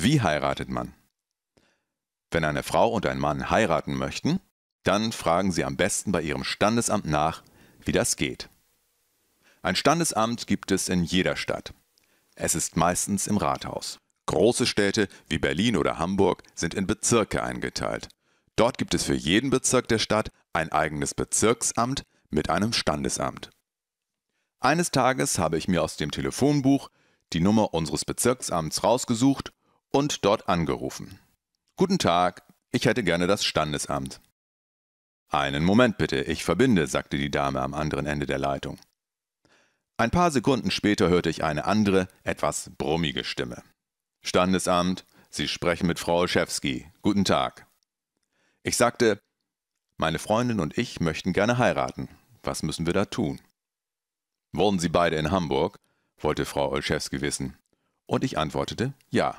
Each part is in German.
Wie heiratet man? Wenn eine Frau und ein Mann heiraten möchten, dann fragen sie am besten bei ihrem Standesamt nach, wie das geht. Ein Standesamt gibt es in jeder Stadt. Es ist meistens im Rathaus. Große Städte wie Berlin oder Hamburg sind in Bezirke eingeteilt. Dort gibt es für jeden Bezirk der Stadt ein eigenes Bezirksamt mit einem Standesamt. Eines Tages habe ich mir aus dem Telefonbuch die Nummer unseres Bezirksamts rausgesucht und dort angerufen. Guten Tag, ich hätte gerne das Standesamt. Einen Moment bitte, ich verbinde, sagte die Dame am anderen Ende der Leitung. Ein paar Sekunden später hörte ich eine andere, etwas brummige Stimme. Standesamt, Sie sprechen mit Frau Olszewski. Guten Tag. Ich sagte, meine Freundin und ich möchten gerne heiraten. Was müssen wir da tun? Wohnen Sie beide in Hamburg? wollte Frau Olszewski wissen. Und ich antwortete, ja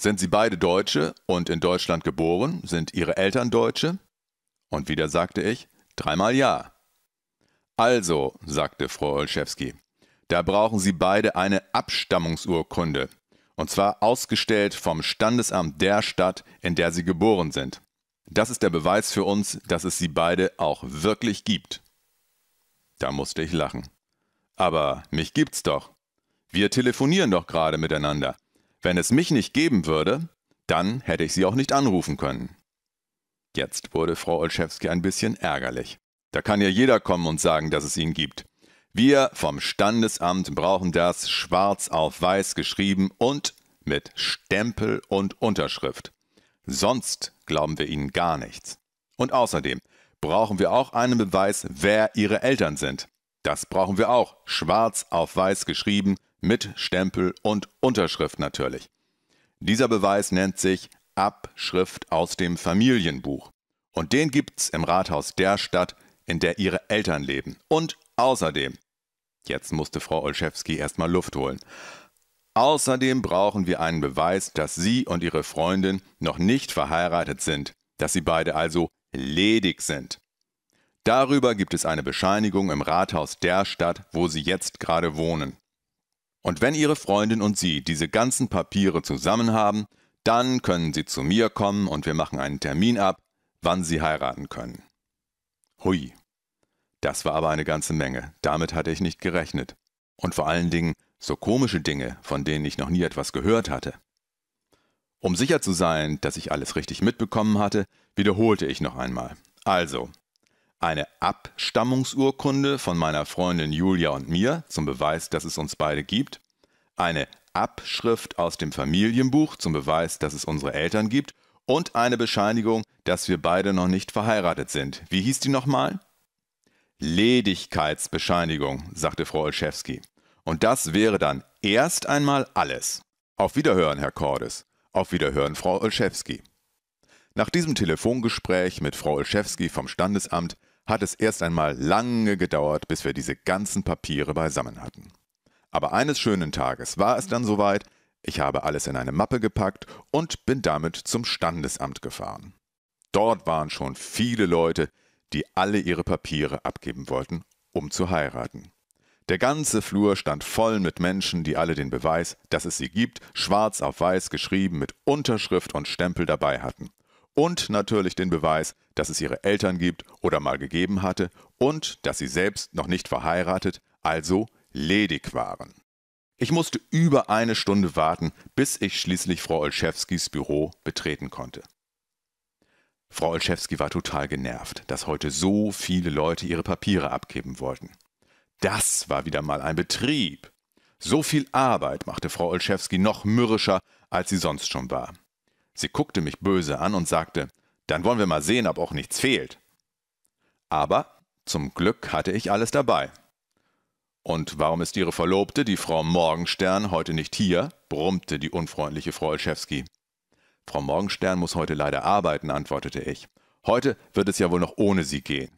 sind sie beide Deutsche und in Deutschland geboren? Sind ihre Eltern Deutsche? Und wieder sagte ich, dreimal ja. Also, sagte Frau Olszewski, da brauchen Sie beide eine Abstammungsurkunde. Und zwar ausgestellt vom Standesamt der Stadt, in der Sie geboren sind. Das ist der Beweis für uns, dass es Sie beide auch wirklich gibt. Da musste ich lachen. Aber mich gibt's doch. Wir telefonieren doch gerade miteinander. Wenn es mich nicht geben würde, dann hätte ich sie auch nicht anrufen können. Jetzt wurde Frau Olszewski ein bisschen ärgerlich. Da kann ja jeder kommen und sagen, dass es ihn gibt. Wir vom Standesamt brauchen das schwarz auf weiß geschrieben und mit Stempel und Unterschrift. Sonst glauben wir ihnen gar nichts. Und außerdem brauchen wir auch einen Beweis, wer ihre Eltern sind. Das brauchen wir auch schwarz auf weiß geschrieben mit Stempel und Unterschrift natürlich. Dieser Beweis nennt sich Abschrift aus dem Familienbuch. Und den gibt's im Rathaus der Stadt, in der ihre Eltern leben. Und außerdem, jetzt musste Frau Olszewski erstmal Luft holen. Außerdem brauchen wir einen Beweis, dass Sie und Ihre Freundin noch nicht verheiratet sind, dass Sie beide also ledig sind. Darüber gibt es eine Bescheinigung im Rathaus der Stadt, wo Sie jetzt gerade wohnen. Und wenn Ihre Freundin und Sie diese ganzen Papiere zusammen haben, dann können Sie zu mir kommen und wir machen einen Termin ab, wann Sie heiraten können. Hui. Das war aber eine ganze Menge, damit hatte ich nicht gerechnet. Und vor allen Dingen so komische Dinge, von denen ich noch nie etwas gehört hatte. Um sicher zu sein, dass ich alles richtig mitbekommen hatte, wiederholte ich noch einmal. Also, eine Abstammungsurkunde von meiner Freundin Julia und mir zum Beweis, dass es uns beide gibt, eine Abschrift aus dem Familienbuch zum Beweis, dass es unsere Eltern gibt und eine Bescheinigung, dass wir beide noch nicht verheiratet sind. Wie hieß die nochmal? Ledigkeitsbescheinigung, sagte Frau Olszewski. Und das wäre dann erst einmal alles. Auf Wiederhören, Herr Cordes. Auf Wiederhören, Frau Olszewski. Nach diesem Telefongespräch mit Frau Olszewski vom Standesamt hat es erst einmal lange gedauert, bis wir diese ganzen Papiere beisammen hatten. Aber eines schönen Tages war es dann soweit, ich habe alles in eine Mappe gepackt und bin damit zum Standesamt gefahren. Dort waren schon viele Leute, die alle ihre Papiere abgeben wollten, um zu heiraten. Der ganze Flur stand voll mit Menschen, die alle den Beweis, dass es sie gibt, schwarz auf weiß geschrieben mit Unterschrift und Stempel dabei hatten und natürlich den Beweis, dass es ihre Eltern gibt oder mal gegeben hatte und dass sie selbst noch nicht verheiratet, also ledig waren. Ich musste über eine Stunde warten, bis ich schließlich Frau Olschewskis Büro betreten konnte. Frau Olszewski war total genervt, dass heute so viele Leute ihre Papiere abgeben wollten. Das war wieder mal ein Betrieb. So viel Arbeit machte Frau Olszewski noch mürrischer, als sie sonst schon war. Sie guckte mich böse an und sagte, dann wollen wir mal sehen, ob auch nichts fehlt. Aber zum Glück hatte ich alles dabei. Und warum ist Ihre Verlobte, die Frau Morgenstern, heute nicht hier? brummte die unfreundliche Frau Olszewski. Frau Morgenstern muss heute leider arbeiten, antwortete ich. Heute wird es ja wohl noch ohne Sie gehen.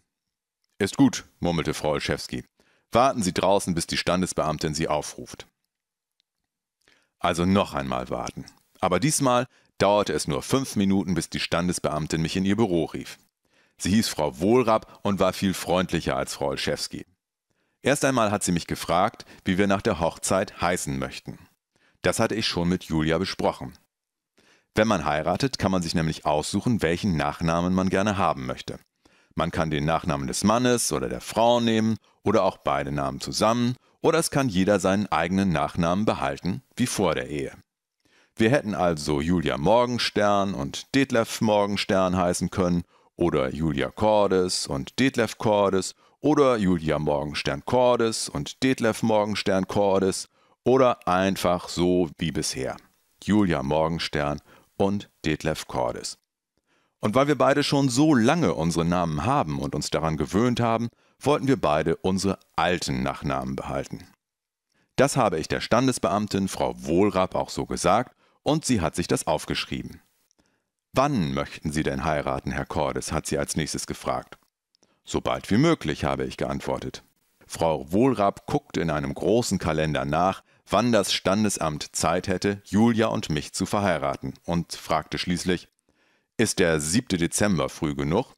Ist gut, murmelte Frau Olszewski. Warten Sie draußen, bis die Standesbeamtin Sie aufruft. Also noch einmal warten. Aber diesmal dauerte es nur fünf Minuten, bis die Standesbeamtin mich in ihr Büro rief. Sie hieß Frau Wohlrapp und war viel freundlicher als Frau Olszewski. Erst einmal hat sie mich gefragt, wie wir nach der Hochzeit heißen möchten. Das hatte ich schon mit Julia besprochen. Wenn man heiratet, kann man sich nämlich aussuchen, welchen Nachnamen man gerne haben möchte. Man kann den Nachnamen des Mannes oder der Frau nehmen oder auch beide Namen zusammen oder es kann jeder seinen eigenen Nachnamen behalten, wie vor der Ehe. Wir hätten also Julia Morgenstern und Detlef Morgenstern heißen können oder Julia Cordes und Detlef Cordes oder Julia Morgenstern Cordes und Detlef Morgenstern Cordes oder einfach so wie bisher. Julia Morgenstern und Detlef Cordes. Und weil wir beide schon so lange unsere Namen haben und uns daran gewöhnt haben, wollten wir beide unsere alten Nachnamen behalten. Das habe ich der Standesbeamtin Frau Wohlrapp auch so gesagt und sie hat sich das aufgeschrieben. Wann möchten Sie denn heiraten, Herr Cordes? hat sie als nächstes gefragt. Sobald wie möglich, habe ich geantwortet. Frau Wohlrab guckte in einem großen Kalender nach, wann das Standesamt Zeit hätte, Julia und mich zu verheiraten, und fragte schließlich, ist der 7. Dezember früh genug?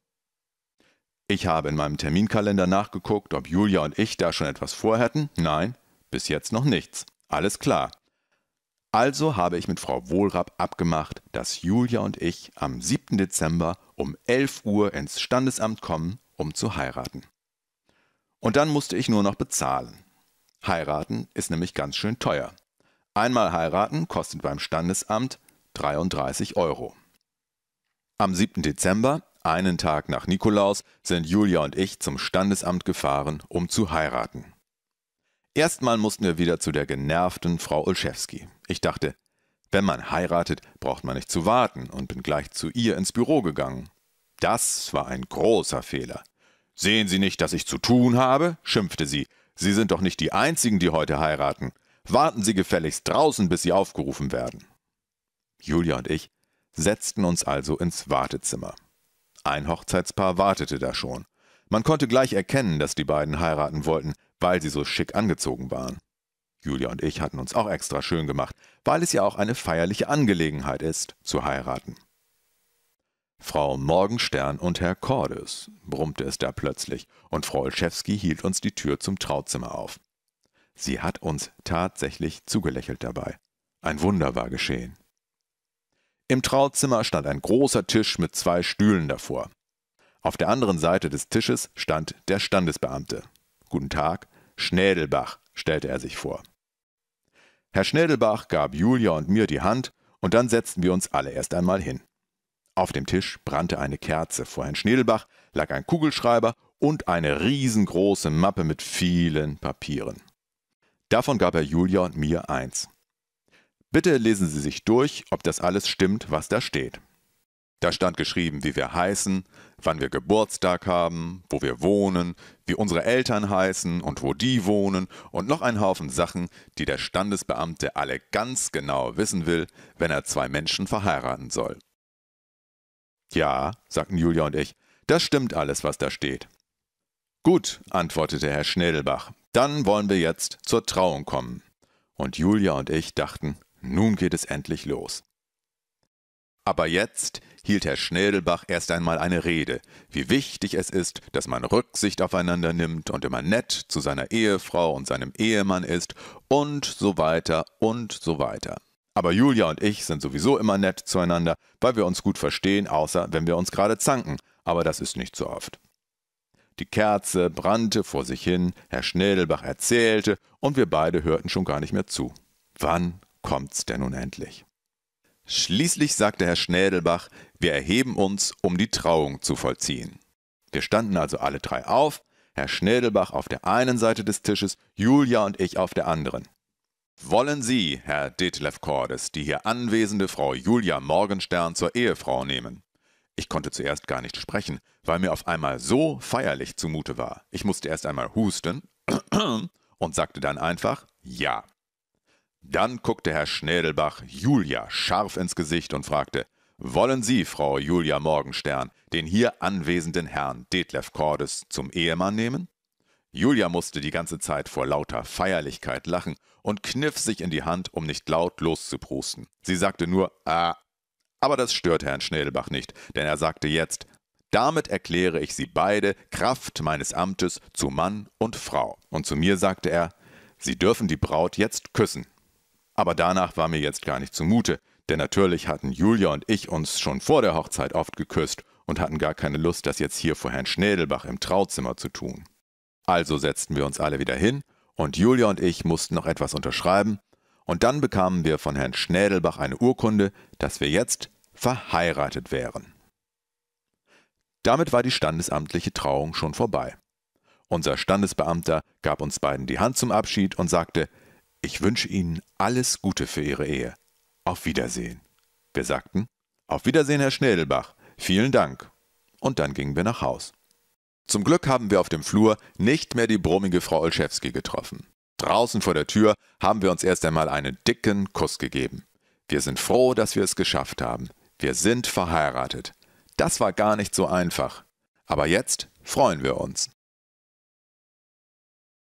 Ich habe in meinem Terminkalender nachgeguckt, ob Julia und ich da schon etwas vorhätten. Nein, bis jetzt noch nichts. Alles klar. Also habe ich mit Frau Wohlrapp abgemacht, dass Julia und ich am 7. Dezember um 11 Uhr ins Standesamt kommen, um zu heiraten. Und dann musste ich nur noch bezahlen. Heiraten ist nämlich ganz schön teuer. Einmal heiraten kostet beim Standesamt 33 Euro. Am 7. Dezember, einen Tag nach Nikolaus, sind Julia und ich zum Standesamt gefahren, um zu heiraten. Erstmal mussten wir wieder zu der genervten Frau Olszewski. Ich dachte, wenn man heiratet, braucht man nicht zu warten und bin gleich zu ihr ins Büro gegangen. Das war ein großer Fehler. Sehen Sie nicht, dass ich zu tun habe? schimpfte sie. Sie sind doch nicht die Einzigen, die heute heiraten. Warten Sie gefälligst draußen, bis Sie aufgerufen werden. Julia und ich setzten uns also ins Wartezimmer. Ein Hochzeitspaar wartete da schon. Man konnte gleich erkennen, dass die beiden heiraten wollten, weil sie so schick angezogen waren. Julia und ich hatten uns auch extra schön gemacht, weil es ja auch eine feierliche Angelegenheit ist, zu heiraten. Frau Morgenstern und Herr Cordes, brummte es da plötzlich, und Frau Olszewski hielt uns die Tür zum Trauzimmer auf. Sie hat uns tatsächlich zugelächelt dabei. Ein Wunder war geschehen. Im Trauzimmer stand ein großer Tisch mit zwei Stühlen davor. Auf der anderen Seite des Tisches stand der Standesbeamte, Guten Tag, Schnädelbach, stellte er sich vor. Herr Schnädelbach gab Julia und mir die Hand und dann setzten wir uns alle erst einmal hin. Auf dem Tisch brannte eine Kerze. Vor Herrn Schnädelbach lag ein Kugelschreiber und eine riesengroße Mappe mit vielen Papieren. Davon gab er Julia und mir eins. Bitte lesen Sie sich durch, ob das alles stimmt, was da steht. Da stand geschrieben, wie wir heißen, wann wir Geburtstag haben, wo wir wohnen, wie unsere Eltern heißen und wo die wohnen und noch ein Haufen Sachen, die der Standesbeamte alle ganz genau wissen will, wenn er zwei Menschen verheiraten soll. Ja, sagten Julia und ich, das stimmt alles, was da steht. Gut, antwortete Herr Schnedelbach, dann wollen wir jetzt zur Trauung kommen. Und Julia und ich dachten, nun geht es endlich los. Aber jetzt hielt Herr Schnädelbach erst einmal eine Rede, wie wichtig es ist, dass man Rücksicht aufeinander nimmt und immer nett zu seiner Ehefrau und seinem Ehemann ist und so weiter und so weiter. Aber Julia und ich sind sowieso immer nett zueinander, weil wir uns gut verstehen, außer wenn wir uns gerade zanken, aber das ist nicht so oft. Die Kerze brannte vor sich hin, Herr Schnädelbach erzählte, und wir beide hörten schon gar nicht mehr zu. Wann kommt's denn nun endlich? Schließlich sagte Herr Schnädelbach, wir erheben uns, um die Trauung zu vollziehen. Wir standen also alle drei auf, Herr Schnädelbach auf der einen Seite des Tisches, Julia und ich auf der anderen. Wollen Sie, Herr Detlef Cordes, die hier anwesende Frau Julia Morgenstern zur Ehefrau nehmen? Ich konnte zuerst gar nicht sprechen, weil mir auf einmal so feierlich zumute war. Ich musste erst einmal husten und sagte dann einfach Ja. Dann guckte Herr Schnädelbach Julia scharf ins Gesicht und fragte, wollen Sie, Frau Julia Morgenstern, den hier anwesenden Herrn Detlef Cordes zum Ehemann nehmen? Julia musste die ganze Zeit vor lauter Feierlichkeit lachen und kniff sich in die Hand, um nicht laut loszuprusten. Sie sagte nur Ah. Aber das störte Herrn Schnädelbach nicht, denn er sagte jetzt Damit erkläre ich Sie beide Kraft meines Amtes zu Mann und Frau. Und zu mir sagte er Sie dürfen die Braut jetzt küssen. Aber danach war mir jetzt gar nicht zumute, denn natürlich hatten Julia und ich uns schon vor der Hochzeit oft geküsst und hatten gar keine Lust, das jetzt hier vor Herrn Schnädelbach im Trauzimmer zu tun. Also setzten wir uns alle wieder hin und Julia und ich mussten noch etwas unterschreiben und dann bekamen wir von Herrn Schnädelbach eine Urkunde, dass wir jetzt verheiratet wären. Damit war die standesamtliche Trauung schon vorbei. Unser Standesbeamter gab uns beiden die Hand zum Abschied und sagte, ich wünsche Ihnen alles Gute für Ihre Ehe. Auf Wiedersehen. Wir sagten, Auf Wiedersehen, Herr Schnädelbach. Vielen Dank. Und dann gingen wir nach Haus. Zum Glück haben wir auf dem Flur nicht mehr die brummige Frau Olszewski getroffen. Draußen vor der Tür haben wir uns erst einmal einen dicken Kuss gegeben. Wir sind froh, dass wir es geschafft haben. Wir sind verheiratet. Das war gar nicht so einfach. Aber jetzt freuen wir uns.